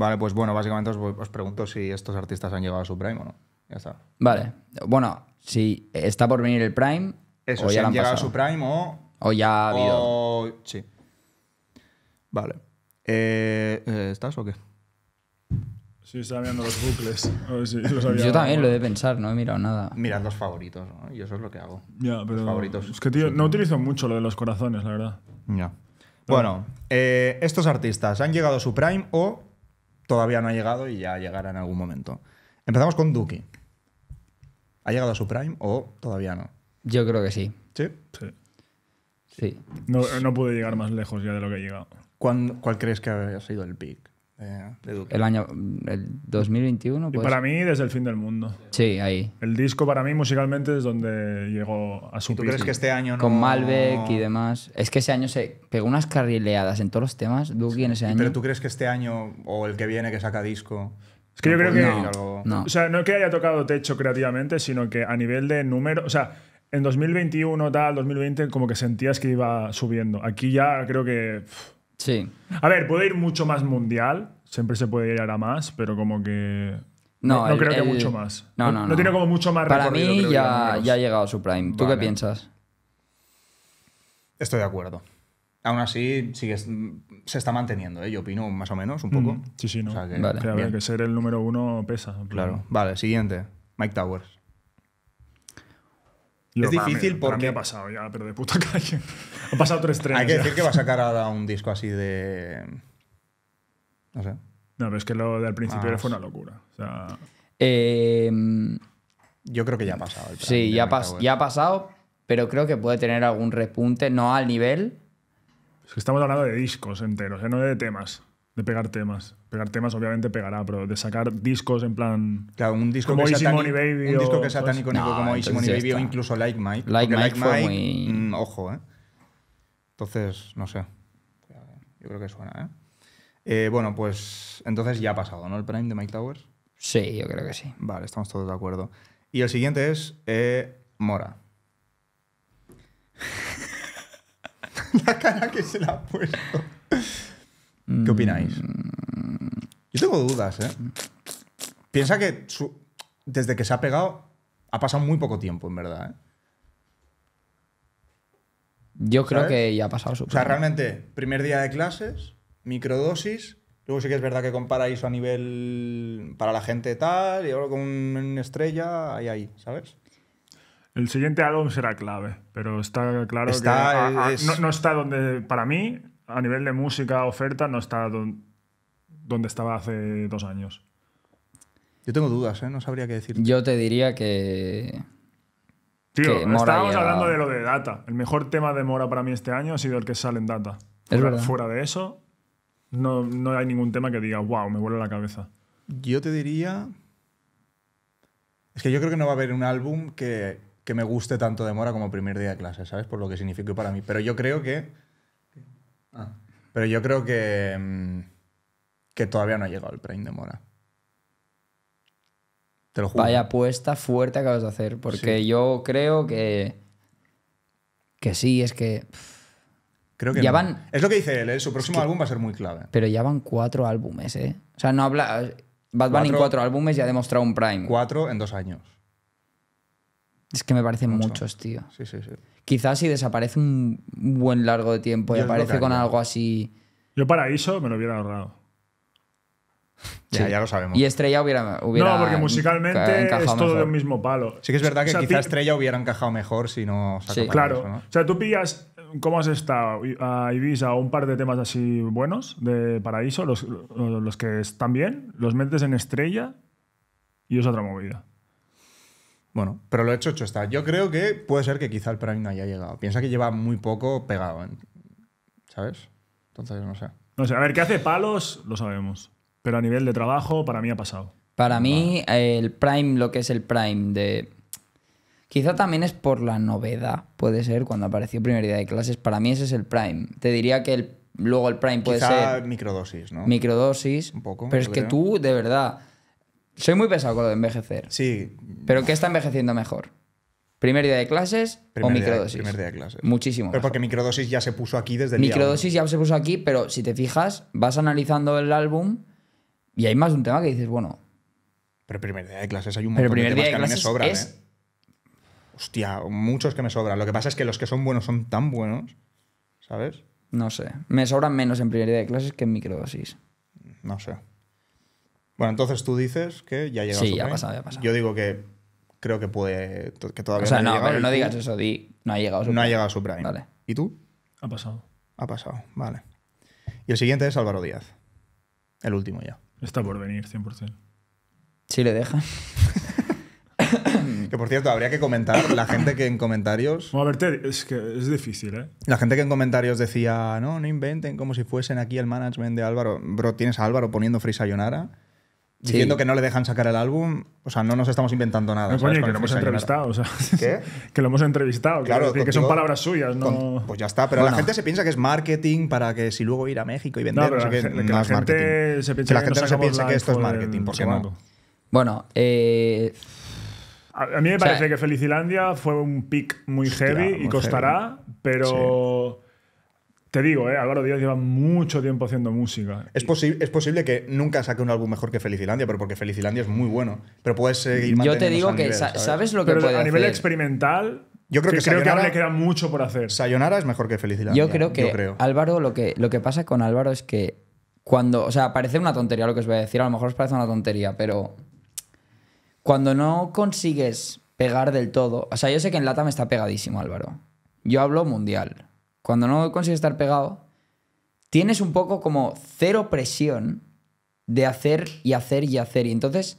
Vale, pues bueno, básicamente os, pregunto si estos artistas han llegado a su prime o no. Ya está. Vale. Bueno, si está por venir el prime. Eso, o ya han, llegado a su prime o. O ya ha habido. Sí. Vale. Eh, eh, ¿Estás o qué? Sí, estaba mirando los bucles. A los había yo también lo he de pensar, no he mirado nada. Mirar los favoritos, ¿no? Y eso es lo que hago. Los favoritos. Es que, tío, no utilizo mucho lo de los corazones, la verdad. Ya. Bueno, eh, estos artistas han llegado a su prime o todavía no ha llegado y ya llegará en algún momento. Empezamos con Duki. ¿Ha llegado a su prime o todavía no? Yo creo que sí. ¿Sí? Sí. No, no pude llegar más lejos ya de lo que ha llegado. ¿Cuál crees que ha sido el pick? el año 2021. Pues. Y para mí, desde el fin del mundo. Sí, ahí. El disco para mí musicalmente es donde llegó a su ¿Tú crees que este año no... Con Malbec y demás. Es que ese año se pegó unas carrileadas en todos los temas. Duki en ese año. Pero tú crees que este año o el que viene que saca disco. Es que yo creo que. No, O sea, no que haya tocado techo creativamente, sino que a nivel de número. O sea. En 2021, tal, 2020, como que sentías que iba subiendo. Aquí ya creo que. Sí. A ver, puede ir mucho más mundial, siempre se puede ir a más, pero como que. No, creo que mucho más. No, tiene como mucho más Para mí ya, ha llegado su prime. ¿Tú qué piensas? Estoy de acuerdo. Aún así, sigue, se está manteniendo, ¿eh? yo opino más o menos, un mm. poco. sí, sí, no. O sea que, que, ser el número uno pesa. Claro. Vale, siguiente. Mike Towers es difícil porque. ha pasado ya, pero de puta calle. ha pasado tres estreno. Hay que decir que va a sacar ahora un disco así de. No sé. No, pero es que lo del principio fue una locura. Em, Yo creo que ya ha pasado. sí, ya, ha pasado, pero creo que puede tener algún repunte, no al nivel. Es que estamos hablando de discos enteros, ¿eh? no de temas. De pegar temas. Pegar temas obviamente pegará, pero de sacar discos en plan... Claro, un disco como que Un disco que sea tan icónico como Easy Money Baby o incluso Like Mike. Like Mike, fue muy... Mm, ojo, ¿eh? Entonces, no sé. Yo creo que suena, ¿eh? ¿eh? Bueno, pues entonces ya ha pasado, ¿no? El Prime de Mike Towers. Sí, yo creo que sí. Vale, estamos todos de acuerdo. Y el siguiente es eh, Mora. la cara que se la ha puesto. ¿Qué mm. opináis? Yo tengo dudas, ¿eh? Piensa que desde que se ha pegado ha pasado muy poco tiempo, en verdad. ¿eh? Yo creo que ya ha pasado su O sea, realmente, primer día de clases, microdosis. Luego sí que es verdad que compara eso a nivel para la gente tal, y ahora con una estrella, ahí, ahí, ¿sabes? El siguiente álbum será clave, pero está claro que ah, ah, no, está donde para mí a nivel de música, oferta, no está donde estaba hace dos años. Yo tengo dudas, ¿eh? no sabría qué decir. Yo te diría que. Tío, estábamos hablando de lo de Data. El mejor tema de Mora para mí este año ha sido el que sale en Data. es fuera de eso, no, hay ningún tema que diga, wow, me vuelve la cabeza. Yo te diría. Es que yo creo que no va a haber un álbum que, me guste tanto de Mora como primer día de clase, ¿sabes? Por lo que significó para mí. Pero yo creo que Ah. Pero yo creo que, mm, que todavía no ha llegado el Prime de Mora. Te lo juro. Vaya apuesta fuerte acabas de hacer, porque yo creo que. Que sí, es que. Creo que Es lo que dice él, ¿eh? su próximo álbum va a ser muy clave. Pero ya van cuatro álbumes, ¿eh? O sea, no habla. Bad Bunny cuatro álbumes y ha demostrado un Prime. Cuatro en dos años. Es que me parecen muchos, tío. Sí, sí, sí. Quizás si desaparece un buen largo de tiempo y aparece con algo así. Yo Paraíso me lo hubiera ahorrado. Ya, ya lo sabemos. Y Estrella hubiera. hubiera no, porque musicalmente es todo de del mismo palo. Sí, que es verdad que quizás Estrella hubiera encajado mejor si no sí. Claro. O sea, tú pillas cómo has estado a Ibiza o un par de temas así buenos de Paraíso, los, los que están bien, los metes en Estrella y es otra movida. Bueno, pero lo hecho, hecho está. Yo creo que puede ser que quizá el Prime no haya llegado. Piensa que lleva muy poco pegado, ¿sabes? Entonces, no sé. No sé, a ver, ¿qué hace palos? Lo sabemos. Pero a nivel de trabajo, para mí ha pasado. Para mí, el Prime, lo que es el Prime de. Quizá también es por la novedad, puede ser, cuando apareció primer día de clases. Para mí ese es el Prime. Te diría que el, luego el Prime puede Quizá ser. microdosis, ¿no? Microdosis. Un poco. Pero es que tú, de verdad soy muy pesado con lo de envejecer. Sí. ¿Pero qué está envejeciendo mejor? ¿Primer día de clases o de clases. Muchísimo. Pero porque microdosis ya se puso aquí desde el Microdosis ya se puso aquí, pero si te fijas, vas analizando el álbum y hay más de un tema que dices, bueno. Pero primer día de clases hay un montón de temas que me sobran, ¿eh? Hostia, muchos que me sobran. Lo que pasa es que los que son buenos son tan buenos, ¿sabes? No sé. Me sobran menos en primer día de clases que en microdosis. No sé. Bueno, entonces tú dices que ya ha llegado. Sí, ya ha pasado, ya ha pasado. Yo digo que creo que puede. que todavía O sea, no, no digas eso, No ha llegado a No ha llegado su ¿Y tú? Ha pasado. Ha pasado, vale. Y el siguiente es Álvaro Díaz. El último ya. Está por venir, 100%. Sí, le dejan. que por cierto, habría que comentar la gente que en comentarios. a ver, es que es difícil, ¿eh? La gente que en comentarios decía, no, no inventen como si fuesen aquí el management de Álvaro. Bro, tienes a Álvaro poniendo Free Sayonara diciendo que no le dejan sacar el álbum. O sea, no nos estamos inventando nada. que lo hemos entrevistado. O sea, que lo hemos entrevistado. Claro, que, son palabras suyas. No... pues ya está, pero la gente se piensa que es marketing para que si luego ir a México y vender. No, pero que, la gente no se piensa que esto es marketing, qué no. Bueno, eh, A mí me parece que Felicilandia fue un pick muy heavy y costará, pero te digo, ¿eh? Álvaro Díaz lleva mucho tiempo haciendo música. Es, es posible que nunca saque un álbum mejor que Felicilandia, pero porque Felicilandia es muy bueno. Pero puedes seguir Yo te digo que ¿sabes? lo que A nivel experimental, yo creo que, le queda mucho por hacer. Sayonara es mejor que Felicilandia. Yo creo que creo. Álvaro, lo que, lo que pasa con Álvaro es que cuando. O sea, parece una tontería lo que os voy a decir, a lo mejor os parece una tontería, pero. Cuando no consigues pegar del todo. O sea, yo sé que en Lata me está pegadísimo, Álvaro. Yo hablo mundial cuando no consigues estar pegado, tienes un poco como cero presión de hacer y hacer y hacer. Y entonces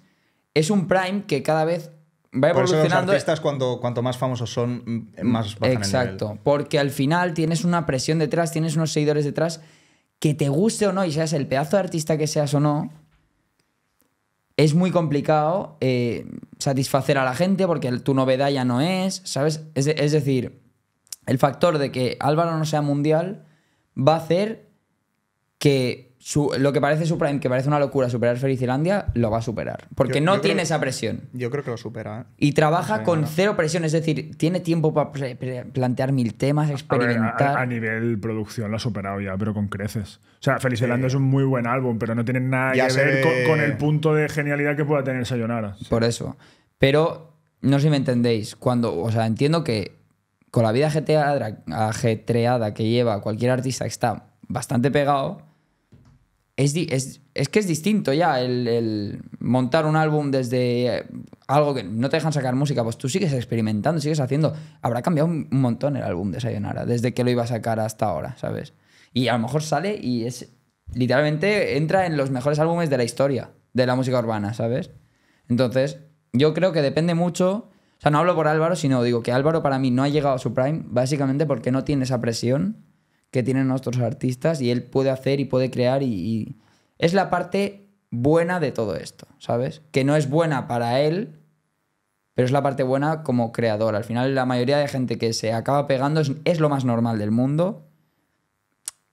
es un prime que cada vez va evolucionando. cuando, cuanto más famosos son, mm, más Exacto, porque al final tienes una presión detrás, tienes unos seguidores detrás, que te guste o no, y seas el pedazo de artista que seas o no, es muy complicado eh, satisfacer a la gente porque tu novedad ya no es, ¿sabes? Es, es decir, el factor de que Álvaro no sea mundial va a hacer que lo que parece que parece una locura superar Felicilandia, lo va a superar. Porque no tiene esa presión. Yo creo que lo supera. ¿eh? Y trabaja con cero presión, es decir, tiene tiempo para plantear mil temas, experimentar. A, nivel producción lo ha superado ya, pero con creces. O sea, Felicilandia es un muy buen álbum, pero no tiene nada que ver con, el punto de genialidad que pueda tener Sayonara. Por eso. Pero no sé si me entendéis. Cuando, o sea, entiendo que con la vida ajetreada, que lleva cualquier artista que está bastante pegado, es, es, que es distinto ya el, montar un álbum desde eh, algo que no te dejan sacar música, pues tú sigues experimentando, sigues haciendo. Habrá cambiado un, montón el álbum de Sayonara, desde que lo iba a sacar hasta ahora, ¿sabes? Y a lo mejor sale y es literalmente entra en los mejores álbumes de la historia de la música urbana, ¿sabes? Entonces, yo creo que depende mucho o sea, no hablo por Álvaro, sino digo que Álvaro para mí no ha llegado a su prime, básicamente porque no tiene esa presión que tienen nuestros artistas y él puede hacer y puede crear y, es la parte buena de todo esto, ¿sabes? Que no es buena para él, pero es la parte buena como creador. Al final la mayoría de gente que se acaba pegando es, es lo más normal del mundo.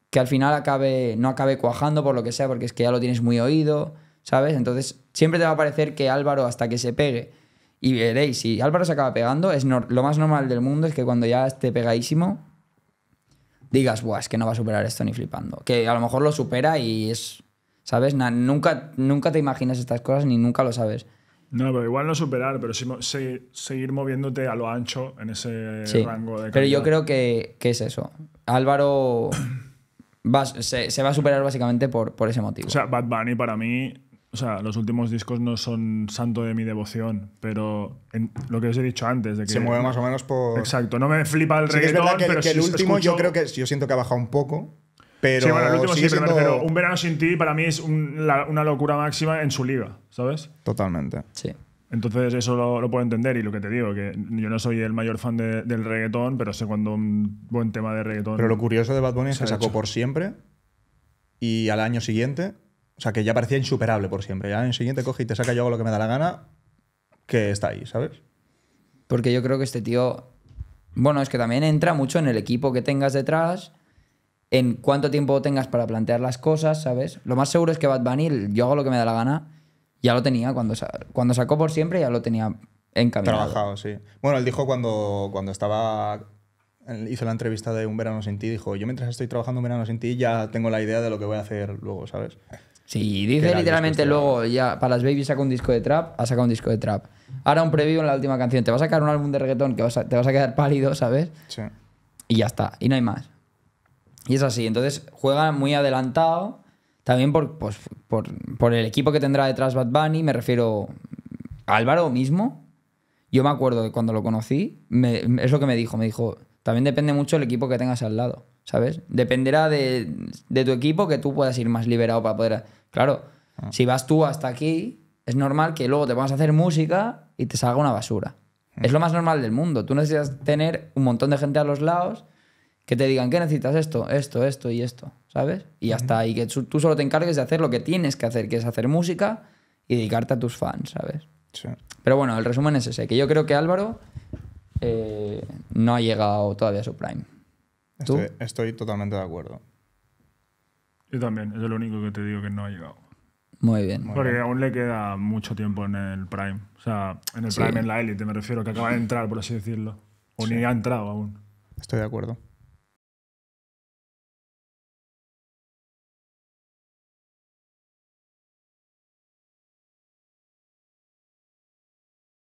Que al final acabe, no acabe cuajando por lo que sea, porque es que ya lo tienes muy oído, ¿sabes? Entonces siempre te va a parecer que Álvaro hasta que se pegue y veréis, si Álvaro se acaba pegando, es lo más normal del mundo es que cuando ya esté pegadísimo, digas, Buah, es que no va a superar esto ni flipando. Que a lo mejor lo supera y es, ¿sabes? nunca, nunca te imaginas estas cosas ni nunca lo sabes. No, pero igual no superar, pero seguir moviéndote a lo ancho en ese rango de... Pero yo creo que, es eso. Álvaro se, va a superar básicamente por, por ese motivo. O sea, Bad Bunny para mí o sea, los últimos discos no son santo de mi devoción, pero en lo que os he dicho antes de que se mueve más o menos por exacto. No me flipa el reggaetón, es verdad pero que el, último yo creo que yo siento que ha bajado un poco. Pero Un verano sin ti para mí es una locura máxima en su liga, ¿sabes? Totalmente. Sí. Entonces eso lo, puedo entender y lo que te digo, que yo no soy el mayor fan del reggaetón, pero sé cuando un buen tema de reggaetón... Pero lo curioso de Bad Bunny es que sacó por siempre y al año siguiente o sea, que ya parecía insuperable por siempre. Ya en el siguiente coge y te saca yo hago lo que me da la gana, que está ahí, ¿sabes? Porque yo creo que este tío. Bueno, es que también entra mucho en el equipo que tengas detrás, en cuánto tiempo tengas para plantear las cosas, ¿sabes? Lo más seguro es que Bad Bunny, yo hago lo que me da la gana, ya lo tenía. Cuando, cuando sacó por siempre, ya lo tenía encaminado. Trabajado, sí. Bueno, él dijo cuando, cuando estaba hizo la entrevista de Un verano sin ti, dijo, yo mientras estoy trabajando Un verano sin ti ya tengo la idea de lo que voy a hacer luego, ¿sabes? Sí, dice literalmente pues luego, ya para las babies saca un disco de trap, ha sacado un disco de trap. Ahora un preview en la última canción, te va a sacar un álbum de reggaetón que te vas a quedar pálido, ¿sabes? Sí. Y ya está, y no hay más. Y es así, entonces juega muy adelantado, también por, pues, por, el equipo que tendrá detrás Bad Bunny, me refiero a Álvaro mismo. Yo me acuerdo que cuando lo conocí, es lo que me dijo, me dijo, también depende mucho el equipo que tengas al lado, ¿sabes? Dependerá de, de tu equipo que tú puedas ir más liberado para poder Claro, ah. si vas tú hasta aquí, es normal que luego te pongas a hacer música y te salga una basura. Mm. Es lo más normal del mundo. Tú necesitas tener un montón de gente a los lados que te digan, que necesitas? Esto, esto, esto y esto, ¿sabes? Y hasta ahí, que tú solo te encargues de hacer lo que tienes que hacer, que es hacer música y dedicarte a tus fans, ¿sabes? Pero bueno, el resumen es ese, que yo creo que Álvaro eh, no ha llegado todavía a su prime. estoy, totalmente de acuerdo. Yo también, es lo único que te digo que no ha llegado. Muy bien. Porque aún le queda mucho tiempo en el Prime. O sea, en el Prime, en la élite, me refiero, que acaba de entrar, por así decirlo. O ni ha entrado aún. Estoy de acuerdo.